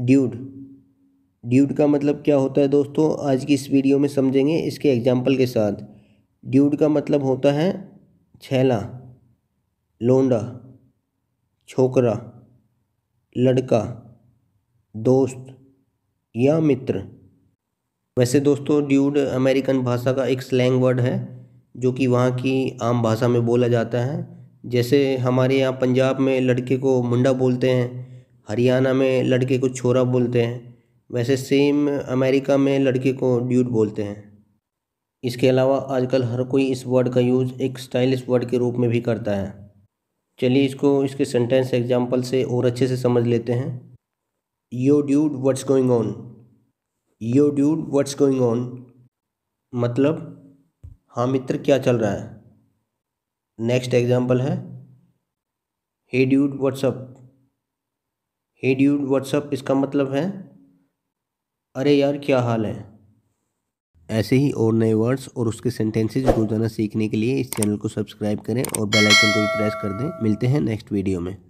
dude dude का मतलब क्या होता है दोस्तों आज की इस वीडियो में समझेंगे इसके एग्जाम्पल के साथ ड्यूड का मतलब होता है छैला लोंडा छोकरा लड़का दोस्त या मित्र वैसे दोस्तों ड्यूड अमेरिकन भाषा का एक स्लैंग वर्ड है जो कि वहाँ की आम भाषा में बोला जाता है जैसे हमारे यहाँ पंजाब में लड़के को मुंडा बोलते हैं हरियाणा में लड़के को छोरा बोलते हैं वैसे सेम अमेरिका में लड़के को ड्यूड बोलते हैं इसके अलावा आजकल हर कोई इस वर्ड का यूज़ एक स्टाइलिश वर्ड के रूप में भी करता है चलिए इसको इसके सेंटेंस एग्जाम्पल से और अच्छे से समझ लेते हैं yo dude what's going on yo dude what's going on मतलब हाँ मित्र क्या चल रहा है नेक्स्ट एग्जाम्पल है hey dude what's up hey dude what's up इसका मतलब है अरे यार क्या हाल है ऐसे ही और नए वर्ड्स और उसके सेंटेंसेज रोज़ाना सीखने के लिए इस चैनल को सब्सक्राइब करें और बेल आइकन को भी प्रेस कर दें मिलते हैं नेक्स्ट वीडियो में